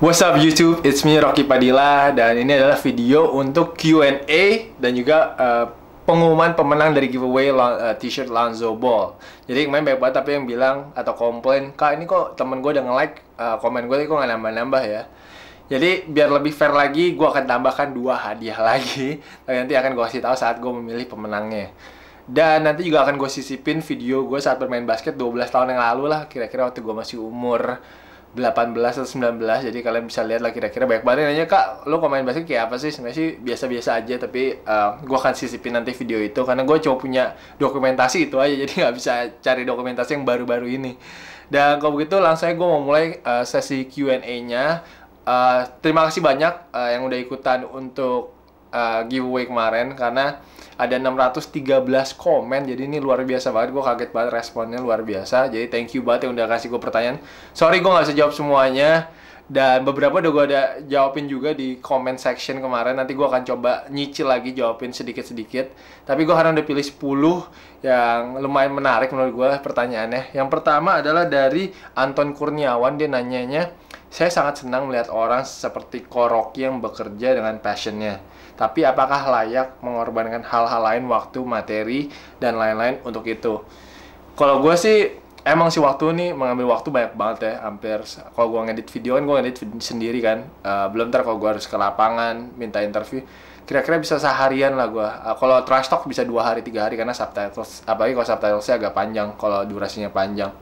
What's up YouTube? It's me Rocky Padilla dan ini adalah video untuk Q&A dan juga uh, pengumuman pemenang dari giveaway uh, t-shirt Lonzo Ball. Jadi main banyak banget tapi yang bilang atau komplain, "Kak, ini kok temen gue udah nge-like uh, komen gue kok nggak nambah-nambah ya?" Jadi biar lebih fair lagi, gue akan tambahkan dua hadiah lagi. Tapi nanti akan gue kasih tahu saat gue memilih pemenangnya. Dan nanti juga akan gue sisipin video gue saat bermain basket 12 tahun yang lalu lah, kira-kira waktu gue masih umur 18 atau 19 jadi kalian bisa lihat lah kira-kira banyak banget nanya kak lo komen basket kayak apa sih sebenarnya sih biasa-biasa aja tapi uh, eh, gue akan sisipin nanti video itu karena gue cuma punya dokumentasi itu aja jadi nggak bisa cari dokumentasi yang baru-baru ini dan kalau begitu langsung aja gue mau mulai uh, sesi Q&A nya uh, eh, terima kasih banyak uh, yang udah ikutan untuk uh, giveaway kemarin karena ada 613 komen jadi ini luar biasa banget gue kaget banget responnya luar biasa jadi thank you banget yang udah kasih gue pertanyaan sorry gue nggak bisa jawab semuanya dan beberapa udah gue ada jawabin juga di comment section kemarin nanti gue akan coba nyicil lagi jawabin sedikit-sedikit tapi gue harus udah pilih 10 yang lumayan menarik menurut gue pertanyaannya yang pertama adalah dari Anton Kurniawan dia nanyanya saya sangat senang melihat orang seperti Koroki yang bekerja dengan passionnya tapi apakah layak mengorbankan hal-hal lain, waktu, materi, dan lain-lain untuk itu? Kalau gue sih emang sih waktu nih mengambil waktu banyak banget ya hampir kalau gue ngedit video kan gue ngedit video sendiri kan uh, belum ntar kalau gue harus ke lapangan minta interview kira-kira bisa seharian lah gue uh, kalau trash talk bisa dua hari tiga hari karena subtitles apalagi kalau subtitlesnya agak panjang kalau durasinya panjang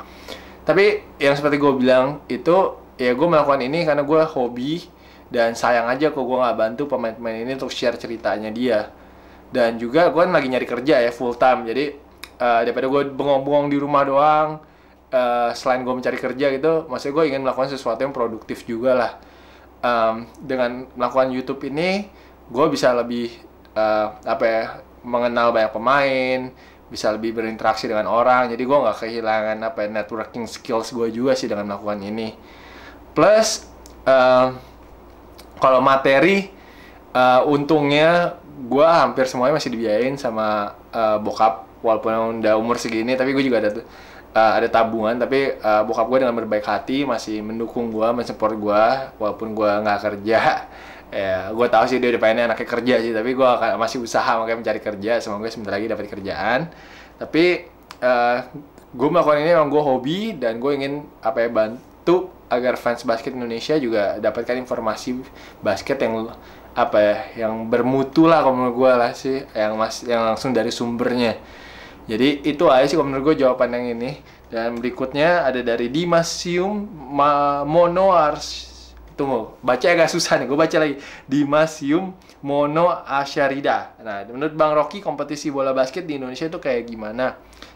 tapi yang seperti gue bilang itu ya gue melakukan ini karena gue hobi dan sayang aja kok gue nggak bantu pemain-pemain ini untuk share ceritanya dia dan juga gue kan lagi nyari kerja ya full time jadi uh, daripada gue bengong-bengong di rumah doang uh, selain gue mencari kerja gitu maksudnya gue ingin melakukan sesuatu yang produktif juga lah um, dengan melakukan YouTube ini gue bisa lebih uh, apa ya mengenal banyak pemain bisa lebih berinteraksi dengan orang jadi gue nggak kehilangan apa ya, networking skills gue juga sih dengan melakukan ini plus um, kalau materi uh, untungnya gue hampir semuanya masih dibiayain sama uh, bokap walaupun udah umur segini tapi gue juga ada uh, ada tabungan tapi uh, bokap gue dengan berbaik hati masih mendukung gue mensupport gue walaupun gue nggak kerja ya gue tau sih dia udah pengennya anaknya kerja sih tapi gue masih usaha makanya mencari kerja semoga sebentar lagi dapat kerjaan tapi uh, gue melakukan ini emang gue hobi dan gue ingin apa ya bantu agar fans basket Indonesia juga dapatkan informasi basket yang apa ya yang bermutu lah kalau menurut gue lah sih yang mas yang langsung dari sumbernya jadi itu aja sih kalau menurut gue jawaban yang ini dan berikutnya ada dari Dimasium Ma Monoars tunggu baca agak susah nih gue baca lagi Dimasium Mono Asyarida nah menurut Bang Rocky kompetisi bola basket di Indonesia itu kayak gimana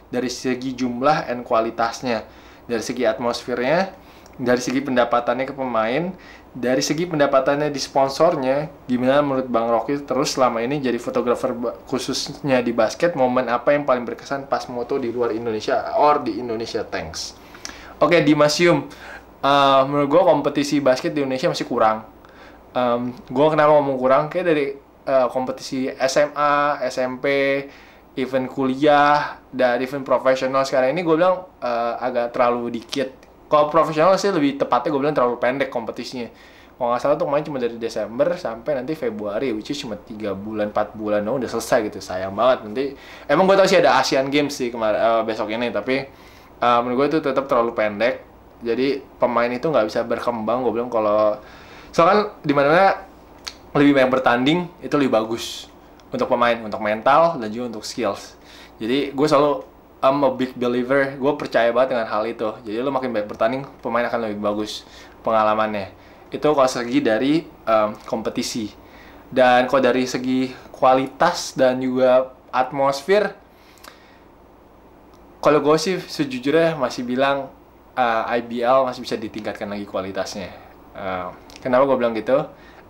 dari segi jumlah dan kualitasnya dari segi atmosfernya dari segi pendapatannya ke pemain, dari segi pendapatannya di sponsornya, gimana menurut Bang Rocky terus selama ini jadi fotografer khususnya di basket, momen apa yang paling berkesan pas moto di luar Indonesia or di Indonesia Thanks. Oke, okay, di uh, menurut gue kompetisi basket di Indonesia masih kurang. Um, gue kenapa ngomong kurang? Kayak dari uh, kompetisi SMA, SMP, event kuliah, dan event profesional sekarang ini gue bilang uh, agak terlalu dikit kalau profesional sih lebih tepatnya gue bilang terlalu pendek kompetisinya kalau nggak salah tuh main cuma dari Desember sampai nanti Februari which is cuma 3 bulan 4 bulan oh, udah selesai gitu sayang banget nanti emang gue tau sih ada Asian Games sih kemarin uh, eh, besok ini tapi uh, menurut gue itu tetap terlalu pendek jadi pemain itu nggak bisa berkembang gue bilang kalau soalnya di mana lebih banyak bertanding itu lebih bagus untuk pemain untuk mental dan juga untuk skills jadi gue selalu I'm a big believer, gue percaya banget dengan hal itu. Jadi lo makin banyak bertanding, pemain akan lebih bagus pengalamannya. Itu kalau segi dari um, kompetisi. Dan kalau dari segi kualitas dan juga atmosfer, kalau gue sih sejujurnya masih bilang uh, eh, IBL masih bisa ditingkatkan lagi kualitasnya. Uh, kenapa gue bilang gitu?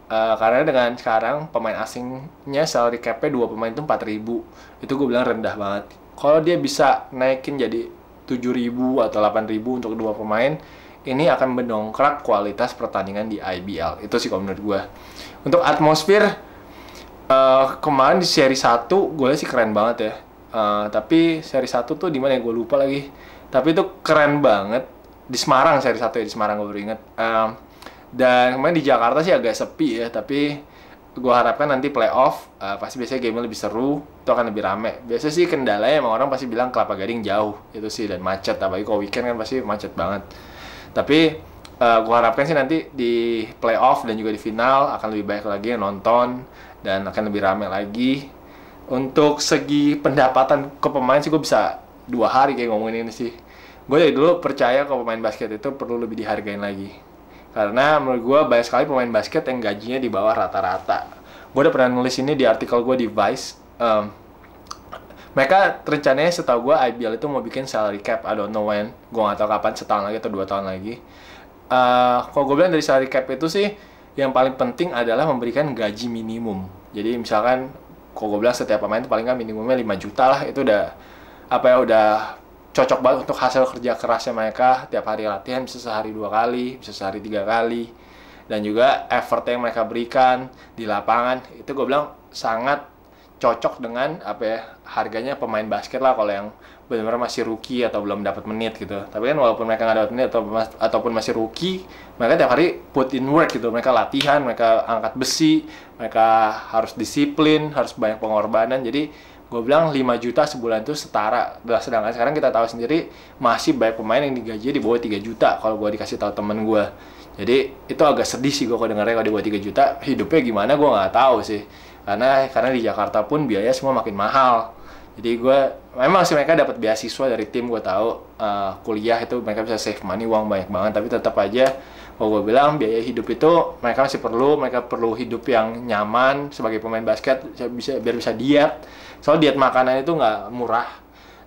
Uh, karena dengan sekarang pemain asingnya salary cap-nya dua pemain itu 4000 Itu gue bilang rendah banget kalau dia bisa naikin jadi 7.000 atau 8.000 untuk dua pemain, ini akan mendongkrak kualitas pertandingan di IBL. Itu sih kalau gue. Untuk atmosfer, uh, kemarin di seri 1 gue sih keren banget ya. Uh, tapi seri 1 tuh dimana ya gue lupa lagi. Tapi itu keren banget di Semarang seri 1 ya di Semarang gue baru inget. Uh, eh, dan kemarin di Jakarta sih agak sepi ya, tapi gue harapkan nanti playoff uh, pasti biasanya game lebih seru itu akan lebih rame biasa sih kendalanya emang orang pasti bilang kelapa gading jauh itu sih dan macet apalagi kalau weekend kan pasti macet banget tapi uh, eh, gue harapkan sih nanti di playoff dan juga di final akan lebih banyak lagi yang nonton dan akan lebih rame lagi untuk segi pendapatan ke pemain sih gue bisa dua hari kayak ngomongin ini sih gue dari dulu percaya kalau pemain basket itu perlu lebih dihargain lagi karena menurut gue banyak sekali pemain basket yang gajinya di bawah rata-rata gue udah pernah nulis ini di artikel gue di Vice um, mereka rencananya setahu gue IBL itu mau bikin salary cap I don't know when gue gak tau kapan setahun lagi atau dua tahun lagi uh, kalau gue bilang dari salary cap itu sih yang paling penting adalah memberikan gaji minimum jadi misalkan kalau gue bilang setiap pemain itu paling gak minimumnya 5 juta lah itu udah apa ya udah cocok banget untuk hasil kerja kerasnya mereka tiap hari latihan bisa sehari dua kali bisa sehari tiga kali dan juga effort yang mereka berikan di lapangan itu gue bilang sangat cocok dengan apa ya harganya pemain basket lah kalau yang benar-benar masih rookie atau belum dapat menit gitu tapi kan walaupun mereka nggak dapat menit atau mas, ataupun masih rookie mereka tiap hari put in work gitu mereka latihan mereka angkat besi mereka harus disiplin harus banyak pengorbanan jadi gue bilang 5 juta sebulan itu setara sedangkan sekarang kita tahu sendiri masih banyak pemain yang digaji di bawah 3 juta kalau gue dikasih tahu temen gue jadi itu agak sedih sih gue kalau dengarnya kalau di bawah 3 juta hidupnya gimana gue nggak tahu sih karena karena di Jakarta pun biaya semua makin mahal jadi gue memang sih mereka dapat beasiswa dari tim gue tahu uh, kuliah itu mereka bisa save money uang banyak banget tapi tetap aja kalau gue bilang biaya hidup itu mereka masih perlu mereka perlu hidup yang nyaman sebagai pemain basket bisa biar bisa diet soal diet makanan itu nggak murah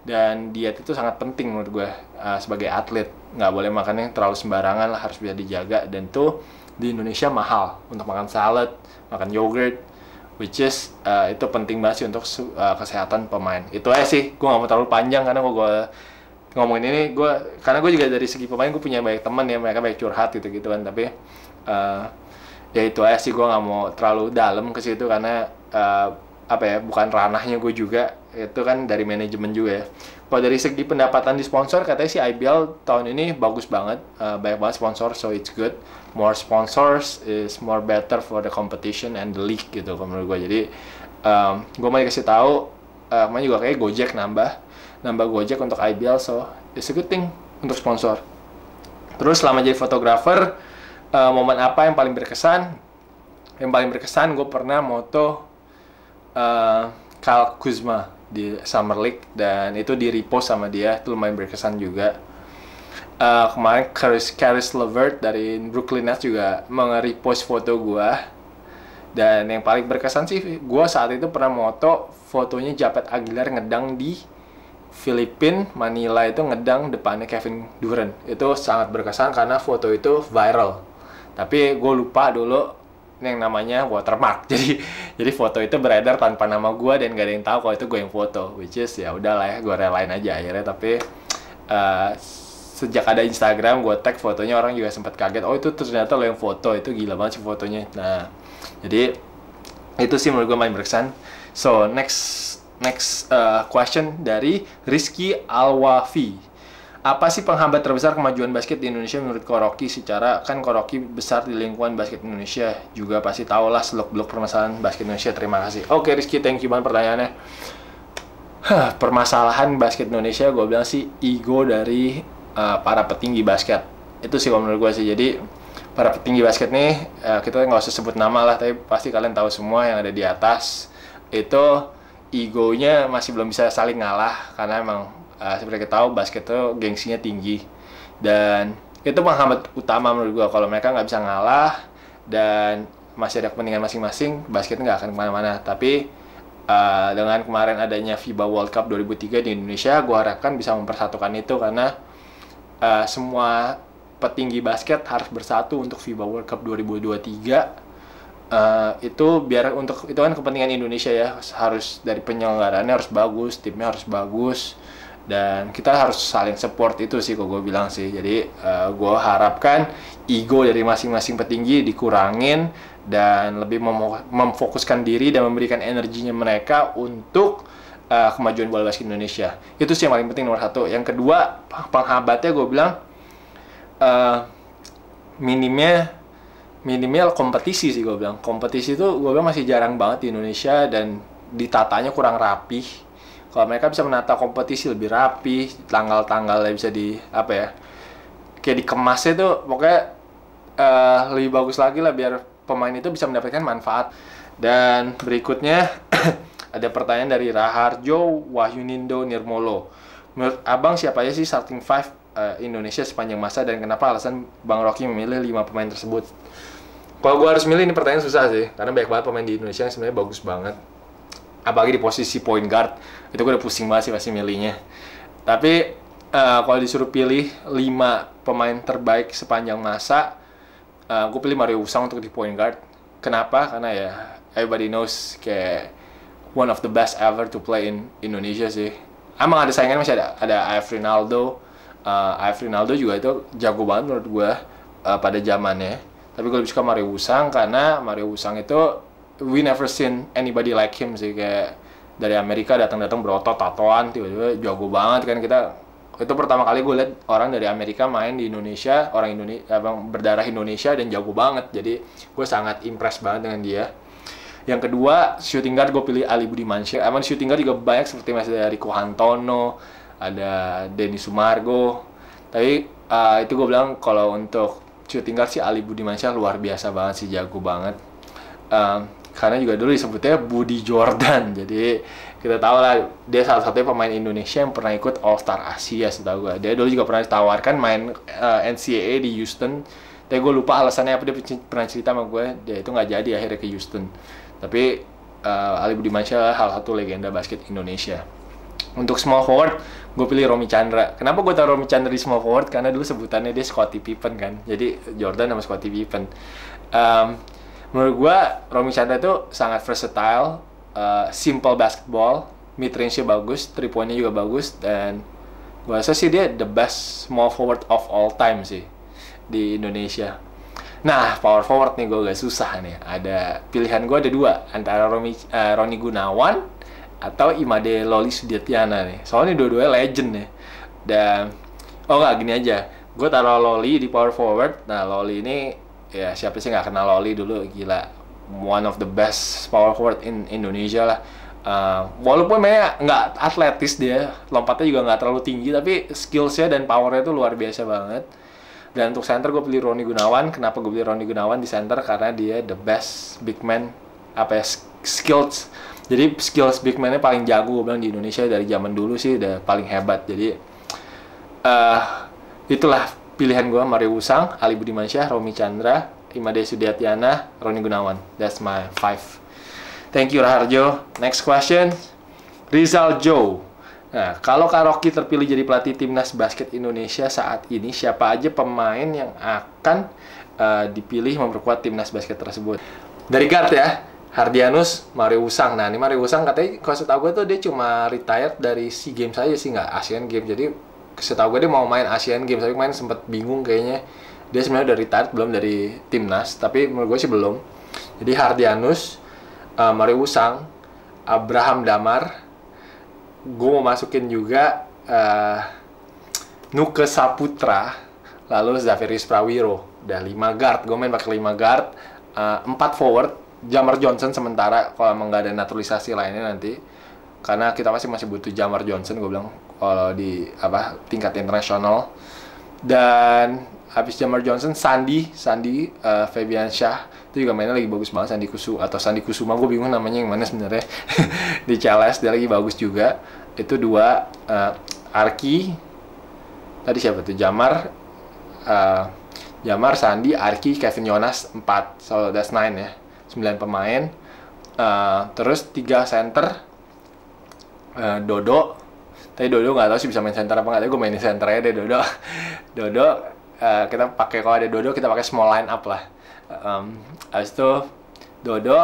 dan diet itu sangat penting menurut gue uh, sebagai atlet nggak boleh makannya terlalu sembarangan lah harus bisa dijaga dan tuh di Indonesia mahal untuk makan salad makan yogurt which is uh, itu penting banget sih untuk uh, kesehatan pemain itu aja sih gue gak mau terlalu panjang karena gue, ngomongin ini gue karena gue juga dari segi pemain gue punya banyak teman ya mereka banyak curhat gitu gitu kan tapi uh, ya itu aja sih gue gak mau terlalu dalam ke situ karena uh, apa ya bukan ranahnya gue juga itu kan dari manajemen juga ya kalau dari segi pendapatan di sponsor, katanya sih IBL tahun ini bagus banget, uh, banyak banget sponsor, so it's good. More sponsors is more better for the competition and the league gitu, kalau menurut gue. Jadi um, gue mau dikasih tahu, uh, kemarin juga kayak Gojek nambah, nambah Gojek untuk IBL, so it's a good thing untuk sponsor. Terus selama jadi fotografer, uh, momen apa yang paling berkesan? Yang paling berkesan gue pernah moto uh, Kal Kuzma di Summer League dan itu di repost sama dia itu lumayan berkesan juga uh, kemarin Karis Karis Levert dari Brooklyn Nets juga menge-repost foto gue dan yang paling berkesan sih gue saat itu pernah moto fotonya Japet Aguilar ngedang di Filipin Manila itu ngedang depannya Kevin Durant itu sangat berkesan karena foto itu viral tapi gue lupa dulu yang namanya watermark jadi jadi foto itu beredar tanpa nama gue dan gak ada yang tahu kalau itu gue yang foto which is ya udahlah ya gue relain aja akhirnya tapi uh, sejak ada Instagram gue tag fotonya orang juga sempat kaget oh itu ternyata lo yang foto itu gila banget sih fotonya nah jadi itu sih menurut gue main berkesan so next next uh, question dari Rizky Alwafi apa sih penghambat terbesar kemajuan basket di Indonesia menurut Koroki secara kan Koroki besar di lingkungan basket Indonesia juga pasti tau lah seluk-beluk permasalahan basket Indonesia terima kasih oke okay, Rizky thank you banget pertanyaannya huh, permasalahan basket Indonesia gue bilang sih ego dari uh, para petinggi basket itu sih menurut gue sih jadi para petinggi basket nih uh, kita nggak usah sebut nama lah tapi pasti kalian tahu semua yang ada di atas itu egonya masih belum bisa saling ngalah karena emang uh, seperti kita tahu basket itu gengsinya tinggi dan itu menghambat utama menurut gua kalau mereka nggak bisa ngalah dan masih ada kepentingan masing-masing basket nggak akan kemana-mana tapi uh, dengan kemarin adanya FIBA World Cup 2003 di Indonesia gua harapkan bisa mempersatukan itu karena uh, semua petinggi basket harus bersatu untuk FIBA World Cup 2023 uh, itu biar untuk itu kan kepentingan Indonesia ya harus dari penyelenggaraannya harus bagus timnya harus bagus dan kita harus saling support itu sih kok gue bilang sih jadi uh, eh, gue harapkan ego dari masing-masing petinggi dikurangin dan lebih mem memfokuskan diri dan memberikan energinya mereka untuk uh, kemajuan bola basket Indonesia itu sih yang paling penting nomor satu yang kedua penghambatnya gue bilang uh, minimnya minimal kompetisi sih gue bilang kompetisi itu gue bilang masih jarang banget di Indonesia dan ditatanya kurang rapih kalau mereka bisa menata kompetisi lebih rapi tanggal-tanggalnya bisa di apa ya kayak dikemasnya tuh pokoknya uh, lebih bagus lagi lah biar pemain itu bisa mendapatkan manfaat dan berikutnya ada pertanyaan dari Raharjo Wahyunindo Nirmolo menurut abang siapa aja sih starting five eh, Indonesia sepanjang masa dan kenapa alasan Bang Rocky memilih lima pemain tersebut kalau gue harus milih ini pertanyaan susah sih karena banyak banget pemain di Indonesia yang sebenarnya bagus banget apalagi di posisi point guard itu gue udah pusing banget sih pasti milihnya tapi uh, kalau disuruh pilih 5 pemain terbaik sepanjang masa uh, eh, gue pilih Mario Usang untuk di point guard kenapa karena ya everybody knows kayak one of the best ever to play in Indonesia sih emang ada saingan masih ada ada Ive Rinaldo uh, eh, Ive Rinaldo juga itu jago banget menurut gue uh, pada zamannya tapi gue lebih suka Mario Wusang karena Mario Wusang itu we never seen anybody like him sih kayak dari Amerika datang-datang berotot tatoan tiba-tiba jago banget kan kita itu pertama kali gue lihat orang dari Amerika main di Indonesia orang Indonesia abang berdarah Indonesia dan jago banget jadi gue sangat impress banget dengan dia yang kedua shooting guard gue pilih Ali Budimansyah emang shooting guard juga banyak seperti masih dari Kuhantono ada Denny Sumargo tapi uh, itu gue bilang kalau untuk cuy tinggal si Ali Budimansyah luar biasa banget sih jago banget um, karena juga dulu disebutnya Budi Jordan jadi kita tahu lah dia salah satu pemain Indonesia yang pernah ikut All Star Asia setahu gue dia dulu juga pernah ditawarkan main uh, NCAA di Houston tapi gue lupa alasannya apa dia pernah cerita sama gue dia itu nggak jadi akhirnya ke Houston tapi uh, Ali Budimansyah hal satu legenda basket Indonesia untuk small forward, gue pilih Romy Chandra. Kenapa gue taruh Romy Chandra di small forward? Karena dulu sebutannya dia Scottie Pippen kan. Jadi Jordan sama Scottie Pippen. Um, menurut gue Romy Chandra itu sangat versatile, uh, simple basketball, mid range-nya bagus, three point-nya juga bagus dan gue rasa sih dia the best small forward of all time sih di Indonesia. Nah, power forward nih gue gak susah nih. Ada pilihan gue ada dua antara Romi, uh, eh, Roni Gunawan atau Imade Loli sudiatiana nih. Soalnya dua-duanya legend ya. Dan oh nggak gini aja, gue taruh Loli di power forward. Nah Loli ini ya siapa sih nggak kenal Loli dulu gila one of the best power forward in Indonesia lah. Uh, walaupun mainnya nggak atletis dia, lompatnya juga nggak terlalu tinggi, tapi skillsnya dan powernya itu luar biasa banget. Dan untuk center gue pilih Roni Gunawan. Kenapa gue pilih Roni Gunawan di center? Karena dia the best big man apa ya skills jadi skills big man-nya paling jago gue bilang di Indonesia dari zaman dulu sih udah paling hebat jadi uh, itulah pilihan gue Mario Usang, Ali Budimansyah, Romi Chandra, Imade Sudiatyana Roni Gunawan. That's my five. Thank you Raharjo. Next question, Rizal Joe. Nah, kalau Kak Rocky terpilih jadi pelatih timnas basket Indonesia saat ini, siapa aja pemain yang akan uh, dipilih memperkuat timnas basket tersebut? Dari guard ya, Hardianus Mario Usang. Nah, ini Mario Usang katanya kalau setahu gue tuh dia cuma retired dari SEA Games aja sih, nggak Asian Games. Jadi setahu gue dia mau main Asian Games, tapi main sempet bingung kayaknya. Dia sebenarnya udah retired belum dari timnas, tapi menurut gue sih belum. Jadi Hardianus, uh, Mario Usang, Abraham Damar, gue mau masukin juga uh, Nuke Saputra, lalu Zafiris Prawiro. Udah lima guard, gue main pakai lima guard, uh, eh, 4 forward, Jamar Johnson sementara kalau emang nggak ada naturalisasi lainnya nanti karena kita masih masih butuh Jamar Johnson gue bilang kalau di apa tingkat internasional dan habis Jamar Johnson Sandi Sandi uh, eh, Fabian Syah itu juga mainnya lagi bagus banget Sandi Kusu atau Sandi Kusuma gue bingung namanya yang mana sebenarnya di Chelsea dia lagi bagus juga itu dua uh, Arki tadi siapa tuh Jamar uh, eh, Jamar Sandi Arki Kevin Jonas empat so that's nine ya 9 pemain uh, terus tiga center uh, Dodo tapi Dodo nggak tahu sih bisa main center apa nggak tapi gue mainin center aja deh Dodo Dodo uh, kita pakai kalau ada Dodo kita pakai small line up lah um, abis itu Dodo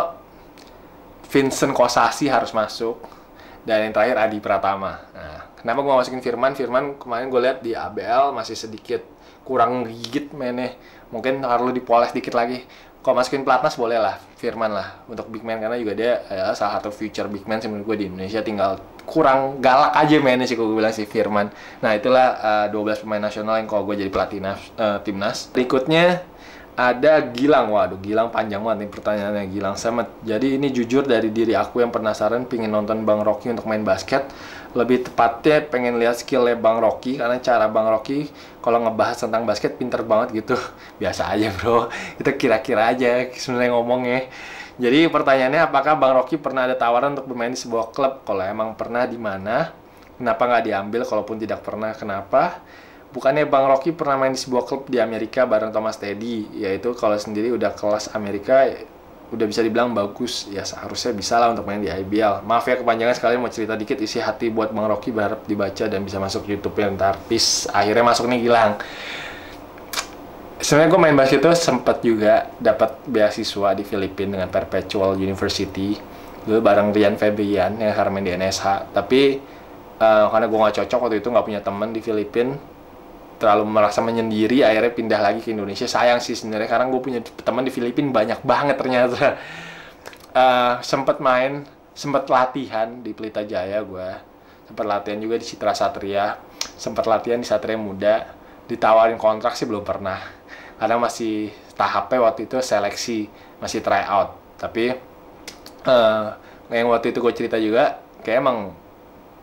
Vincent Kosasi harus masuk dan yang terakhir Adi Pratama nah, kenapa gue masukin Firman Firman kemarin gue lihat di ABL masih sedikit kurang gigit mainnya mungkin harus dipoles dikit lagi kalau masukin Platnas boleh lah Firman lah untuk big man karena juga dia adalah salah satu future big man sih menurut gue di Indonesia tinggal kurang galak aja mainnya sih gue bilang si Firman nah itulah uh, eh, 12 pemain nasional yang kalau gue jadi pelatih uh, timnas berikutnya ada Gilang waduh Gilang panjang banget nih pertanyaannya Gilang Semet jadi ini jujur dari diri aku yang penasaran pingin nonton Bang Rocky untuk main basket lebih tepatnya pengen lihat skillnya Bang Rocky karena cara Bang Rocky kalau ngebahas tentang basket pinter banget gitu biasa aja bro itu kira-kira aja sebenarnya ngomongnya jadi pertanyaannya apakah Bang Rocky pernah ada tawaran untuk bermain di sebuah klub kalau emang pernah di mana kenapa nggak diambil kalaupun tidak pernah kenapa bukannya Bang Rocky pernah main di sebuah klub di Amerika bareng Thomas Teddy yaitu kalau sendiri udah kelas Amerika udah bisa dibilang bagus ya seharusnya bisa lah untuk main di IBL maaf ya kepanjangan sekali mau cerita dikit isi hati buat Bang Rocky berharap dibaca dan bisa masuk YouTube yang ntar peace akhirnya masuk nih hilang. sebenarnya gue main basket itu sempet juga dapat beasiswa di Filipina dengan Perpetual University dulu bareng Rian Febrian yang sekarang main di NSH tapi uh, karena gue nggak cocok waktu itu nggak punya temen di Filipina terlalu merasa menyendiri akhirnya pindah lagi ke Indonesia sayang sih sebenarnya karena gue punya teman di Filipina banyak banget ternyata uh, eh, sempat main sempet latihan di Pelita Jaya gue sempet latihan juga di Citra Satria sempet latihan di Satria Muda ditawarin kontrak sih belum pernah karena masih tahapnya waktu itu seleksi masih try out tapi uh, yang waktu itu gue cerita juga kayak emang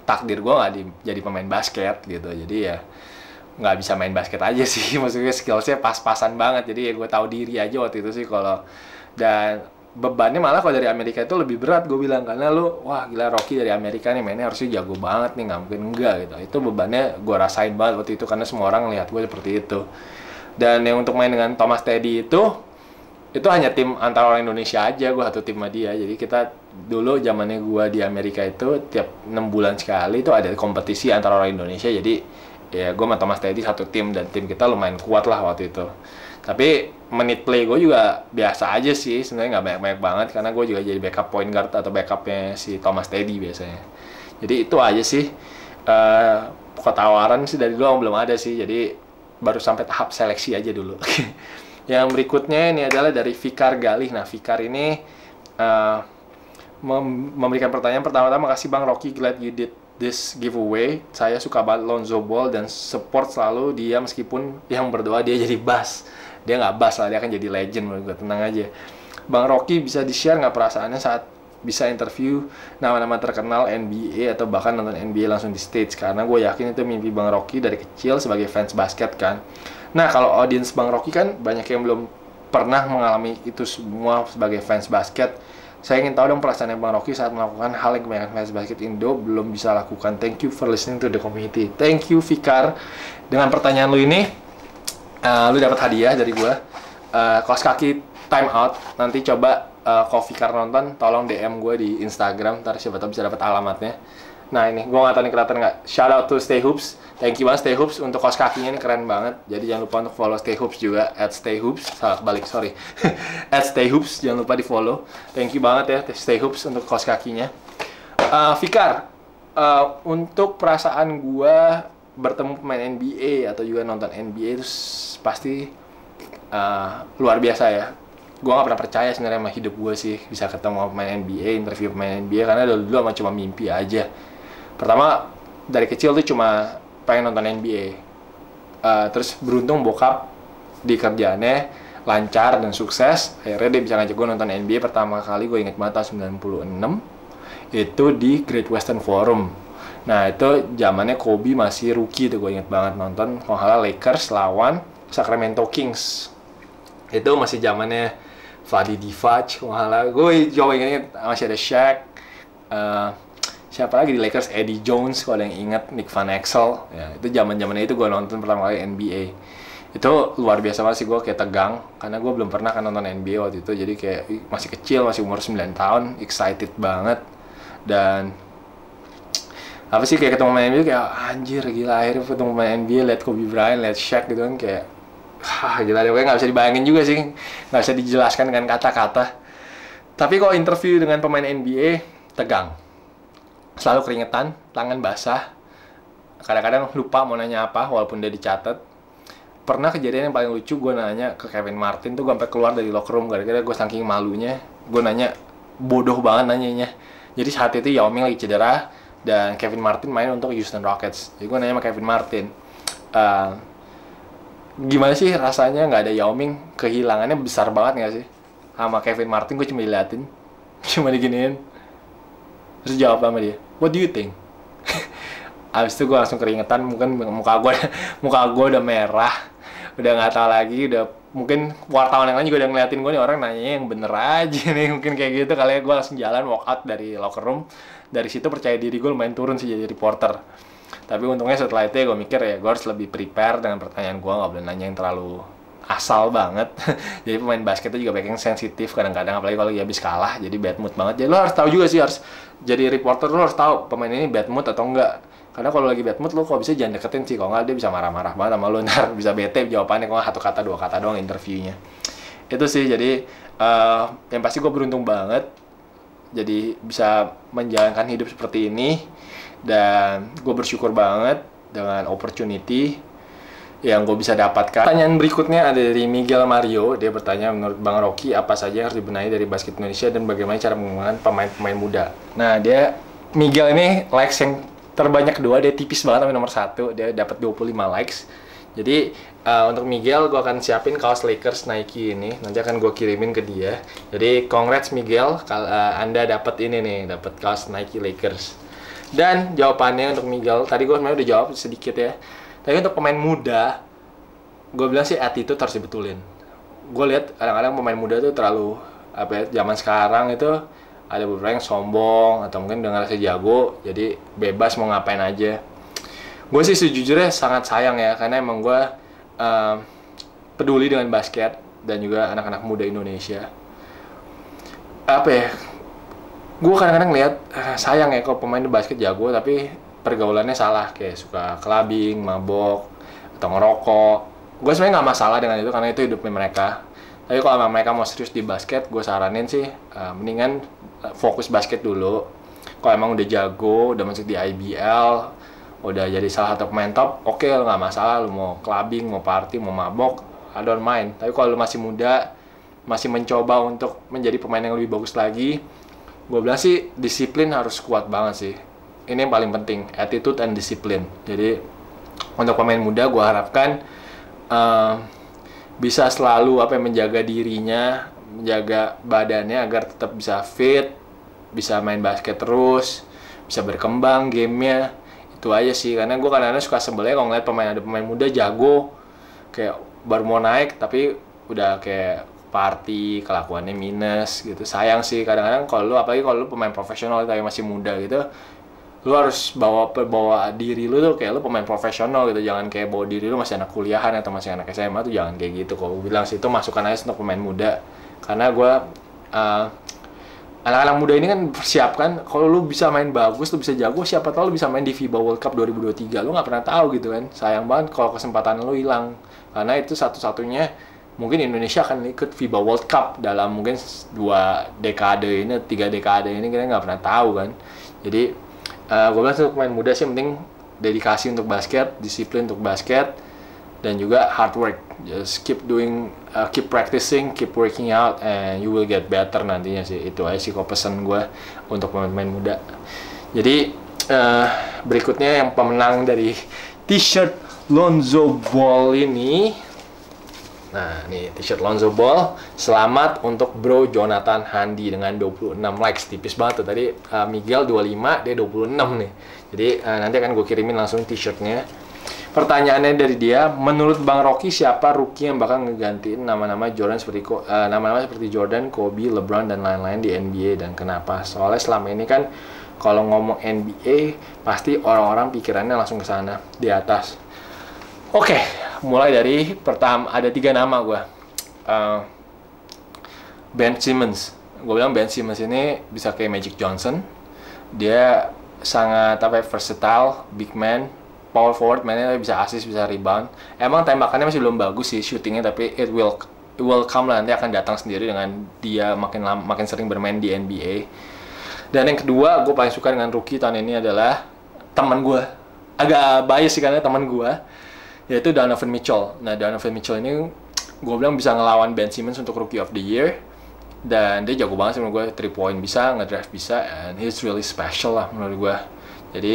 takdir gue gak di, jadi pemain basket gitu jadi ya nggak bisa main basket aja sih maksudnya skill saya pas-pasan banget jadi ya gue tahu diri aja waktu itu sih kalau dan bebannya malah kalau dari Amerika itu lebih berat gue bilang karena lu wah gila Rocky dari Amerika nih mainnya harusnya jago banget nih nggak mungkin enggak gitu itu bebannya gue rasain banget waktu itu karena semua orang lihat gue seperti itu dan yang untuk main dengan Thomas Teddy itu itu hanya tim antara orang Indonesia aja gue satu tim sama dia jadi kita dulu zamannya gue di Amerika itu tiap enam bulan sekali itu ada kompetisi antara orang Indonesia jadi ya gue sama Thomas Teddy satu tim dan tim kita lumayan kuat lah waktu itu tapi menit play gue juga biasa aja sih sebenarnya nggak banyak banyak banget karena gue juga jadi backup point guard atau backupnya si Thomas Teddy biasanya jadi itu aja sih uh, eh, tawaran sih dari gue belum ada sih jadi baru sampai tahap seleksi aja dulu yang berikutnya ini adalah dari Fikar Galih nah Fikar ini uh, mem memberikan pertanyaan pertama-tama kasih Bang Rocky glad you did this giveaway. Saya suka banget Lonzo Ball dan support selalu dia meskipun yang berdoa dia jadi bass. Dia nggak bass lah, dia akan jadi legend menurut gue, tenang aja. Bang Rocky bisa di-share nggak perasaannya saat bisa interview nama-nama terkenal NBA atau bahkan nonton NBA langsung di stage karena gue yakin itu mimpi Bang Rocky dari kecil sebagai fans basket kan. Nah kalau audience Bang Rocky kan banyak yang belum pernah mengalami itu semua sebagai fans basket saya ingin tahu dong perasaannya Bang Rocky saat melakukan hal yang kebanyakan fans basket Indo belum bisa lakukan. Thank you for listening to the community. Thank you Fikar. Dengan pertanyaan lu ini, uh, lu dapat hadiah dari gua. Uh, kaos kaki time out. Nanti coba uh, Fikar nonton, tolong DM gue di Instagram. Ntar siapa tau bisa dapat alamatnya. Nah ini, gue gak tau nih kelihatan gak. Shout out to Stay Hoops. Thank you banget Stay Hoops untuk kos kakinya ini keren banget. Jadi jangan lupa untuk follow Stay Hoops juga. At Stay Hoops. Salah balik, sorry. At Stay Hoops, jangan lupa di follow. Thank you banget ya Stay Hoops untuk kos kakinya. Uh, Fikar, uh, untuk perasaan gue bertemu pemain NBA atau juga nonton NBA itu pasti uh, luar biasa ya gue gak pernah percaya sebenarnya sama hidup gue sih bisa ketemu pemain NBA interview pemain NBA karena dulu dulu cuma mimpi aja pertama dari kecil tuh cuma pengen nonton NBA uh, eh, terus beruntung bokap di kerjaannya lancar dan sukses akhirnya dia bisa ngajak gue nonton NBA pertama kali gue inget banget tahun 96 itu di Great Western Forum nah itu zamannya Kobe masih rookie tuh gue inget banget nonton kalau Lakers lawan Sacramento Kings itu masih zamannya Fadi Divac kalau gue jauh inget, inget masih ada Shaq uh, siapa lagi di Lakers Eddie Jones kalau yang ingat Nick Van Exel ya itu zaman zamannya itu gue nonton pertama kali NBA itu luar biasa banget sih gue kayak tegang karena gue belum pernah kan nonton NBA waktu itu jadi kayak masih kecil masih umur 9 tahun excited banget dan apa sih kayak ketemu main NBA kayak ah, anjir gila akhirnya ketemu main NBA liat Kobe Bryant liat Shaq gitu kan kayak Hah, gila deh, nggak bisa dibayangin juga sih, nggak bisa dijelaskan dengan kata-kata. Tapi kalau interview dengan pemain NBA, tegang selalu keringetan, tangan basah, kadang-kadang lupa mau nanya apa walaupun dia dicatat. Pernah kejadian yang paling lucu gue nanya ke Kevin Martin tuh gue sampai keluar dari locker room gara-gara gue saking malunya. Gue nanya bodoh banget nanyanya. Jadi saat itu Yao Ming lagi cedera dan Kevin Martin main untuk Houston Rockets. Jadi gue nanya sama Kevin Martin, uh, gimana sih rasanya nggak ada Yao Ming? Kehilangannya besar banget nggak sih? Sama Kevin Martin gue cuma diliatin, cuma diginiin. Terus jawab sama dia, what do you think abis itu gue langsung keringetan mungkin muka gue muka gue udah merah udah nggak tahu lagi udah mungkin wartawan yang lain juga udah ngeliatin gue nih orang nanya yang bener aja nih mungkin kayak gitu kali ya gue langsung jalan walk out dari locker room dari situ percaya diri gue lumayan turun sih jadi reporter tapi untungnya setelah itu ya gue mikir ya gue harus lebih prepare dengan pertanyaan gue nggak boleh nanya yang terlalu asal banget jadi pemain basket itu juga pengen sensitif kadang-kadang apalagi kalau lagi habis kalah jadi bad mood banget jadi lo harus tahu juga sih harus jadi reporter lu harus tahu pemain ini bad mood atau enggak karena kalau lagi bad mood lo kok bisa jangan deketin sih kalau enggak dia bisa marah-marah banget sama lu ntar bisa bete jawabannya kalau satu kata dua kata doang interviewnya itu sih jadi uh, yang pasti gue beruntung banget jadi bisa menjalankan hidup seperti ini dan gue bersyukur banget dengan opportunity yang gue bisa dapatkan. Pertanyaan berikutnya ada dari Miguel Mario. Dia bertanya menurut Bang Rocky apa saja yang harus dibenahi dari basket Indonesia dan bagaimana cara mengembangkan pemain-pemain muda. Nah dia Miguel ini likes yang terbanyak kedua. dia tipis banget tapi nomor satu dia dapat 25 likes. Jadi uh, untuk Miguel gue akan siapin kaos Lakers Nike ini nanti akan gue kirimin ke dia. Jadi congrats Miguel kalau uh, eh, anda dapat ini nih dapat kaos Nike Lakers. Dan jawabannya untuk Miguel tadi gue sebenarnya udah jawab sedikit ya tapi untuk pemain muda gue bilang sih attitude harus dibetulin gue lihat kadang-kadang pemain muda itu terlalu apa ya, zaman sekarang itu ada beberapa yang sombong atau mungkin dengar rasa jago jadi bebas mau ngapain aja gue sih sejujurnya sangat sayang ya karena emang gue ehm, uh, peduli dengan basket dan juga anak-anak muda Indonesia apa ya gue kadang-kadang lihat eh, sayang ya kalau pemain basket jago tapi pergaulannya salah kayak suka kelabing, mabok, atau ngerokok. Gue sebenarnya nggak masalah dengan itu karena itu hidupnya mereka. Tapi kalau mereka mau serius di basket, gue saranin sih uh, mendingan eh, fokus basket dulu. Kalau emang udah jago, udah masuk di IBL, udah jadi salah satu pemain top, oke okay, nggak masalah. Lu mau clubbing, mau party, mau mabok, I don't mind. Tapi kalau lu masih muda, masih mencoba untuk menjadi pemain yang lebih bagus lagi, gue bilang sih disiplin harus kuat banget sih ini yang paling penting attitude and discipline jadi untuk pemain muda gue harapkan uh, bisa selalu apa ya, menjaga dirinya menjaga badannya agar tetap bisa fit bisa main basket terus bisa berkembang gamenya itu aja sih karena gue kadang-kadang suka sebelnya kalau ngeliat pemain ada pemain muda jago kayak baru mau naik tapi udah kayak party kelakuannya minus gitu sayang sih kadang-kadang kalau lu apalagi kalau lu pemain profesional tapi masih muda gitu lu harus bawa bawa diri lu tuh kayak lu pemain profesional gitu jangan kayak bawa diri lu masih anak kuliahan atau masih anak SMA tuh jangan kayak gitu kok bilang sih itu masukan aja untuk pemain muda karena gue uh, anak-anak muda ini kan persiapkan kalau lu bisa main bagus lu bisa jago siapa tahu lu bisa main di FIBA World Cup 2023 lu nggak pernah tahu gitu kan sayang banget kalau kesempatan lu hilang karena itu satu-satunya mungkin Indonesia akan ikut FIBA World Cup dalam mungkin dua dekade ini tiga dekade ini kita nggak pernah tahu kan jadi uh, eh, gue bilang untuk main muda sih penting dedikasi untuk basket disiplin untuk basket dan juga hard work just keep doing uh, keep practicing keep working out and you will get better nantinya sih itu aja sih kok pesan gue untuk pemain-pemain muda jadi uh, berikutnya yang pemenang dari t-shirt Lonzo Ball ini Nah, ini t-shirt Lonzo Ball. Selamat untuk Bro Jonathan Handi dengan 26 likes. Tipis banget tuh. Tadi uh, Miguel 25, dia 26 nih. Jadi uh, nanti akan gue kirimin langsung t-shirtnya. Pertanyaannya dari dia, menurut Bang Rocky siapa rookie yang bakal ngegantiin nama-nama Jordan seperti nama eh, nama-nama seperti Jordan, Kobe, LeBron dan lain-lain di NBA dan kenapa? Soalnya selama ini kan kalau ngomong NBA pasti orang-orang pikirannya langsung ke sana di atas. Oke, mulai dari pertama ada tiga nama gue uh, Ben Simmons gue bilang Ben Simmons ini bisa kayak Magic Johnson dia sangat apa ya, versatile big man power forward mainnya bisa assist bisa rebound emang tembakannya masih belum bagus sih shootingnya tapi it will it will come lah nanti akan datang sendiri dengan dia makin lama, makin sering bermain di NBA dan yang kedua gue paling suka dengan rookie tahun ini adalah teman gue agak bias sih karena teman gue yaitu Donovan Mitchell. Nah, Donovan Mitchell ini gue bilang bisa ngelawan Ben Simmons untuk Rookie of the Year dan dia jago banget sih menurut gue three point bisa ngedrive bisa and he's really special lah menurut gue jadi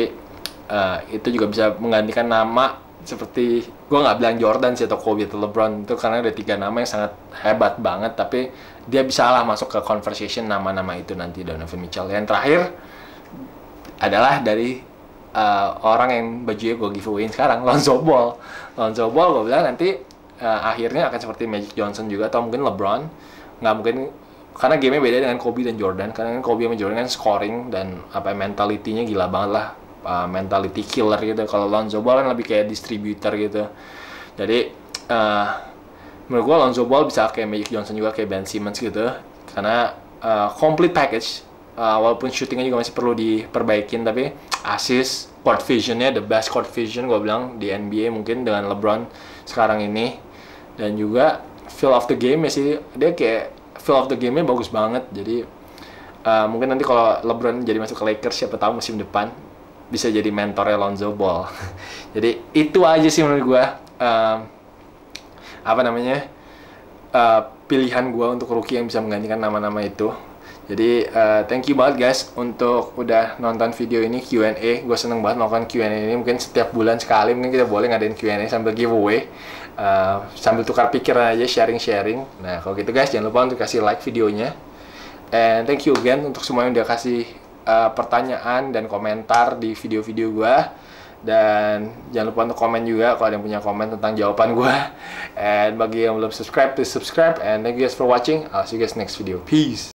uh, itu juga bisa menggantikan nama seperti gue nggak bilang Jordan sih atau Kobe atau LeBron itu karena ada tiga nama yang sangat hebat banget tapi dia bisa lah masuk ke conversation nama-nama itu nanti Donovan Mitchell yang terakhir adalah dari uh, orang yang bajunya gue giveaway sekarang Lonzo Ball Lonzo Ball gue bilang nanti uh, akhirnya akan seperti Magic Johnson juga atau mungkin LeBron nggak mungkin karena gamenya beda dengan Kobe dan Jordan karena kan Kobe sama Jordan kan scoring dan apa mentalitinya gila banget lah uh, mentality killer gitu kalau Lonzo Ball kan lebih kayak distributor gitu jadi uh, menurut gue Lonzo Ball bisa kayak Magic Johnson juga kayak Ben Simmons gitu karena uh, complete package uh, walaupun shootingnya juga masih perlu diperbaikin tapi assist court visionnya the best court vision gue bilang di NBA mungkin dengan LeBron sekarang ini dan juga feel of the game sih dia kayak feel of the game-nya bagus banget jadi uh, mungkin nanti kalau LeBron jadi masuk ke Lakers siapa tahu musim depan bisa jadi mentornya Lonzo Ball jadi itu aja sih menurut gue uh, apa namanya uh, pilihan gue untuk rookie yang bisa menggantikan nama-nama itu jadi uh, thank you banget guys untuk udah nonton video ini Q&A. Gue seneng banget melakukan Q&A ini. Mungkin setiap bulan sekali mungkin kita boleh ngadain Q&A sambil giveaway. Uh, sambil tukar pikiran aja sharing-sharing. Nah kalau gitu guys jangan lupa untuk kasih like videonya. And thank you again untuk semua yang udah kasih uh, pertanyaan dan komentar di video-video gue. Dan jangan lupa untuk komen juga kalau ada yang punya komen tentang jawaban gue. And bagi yang belum subscribe, please subscribe. And thank you guys for watching. I'll see you guys next video. Peace.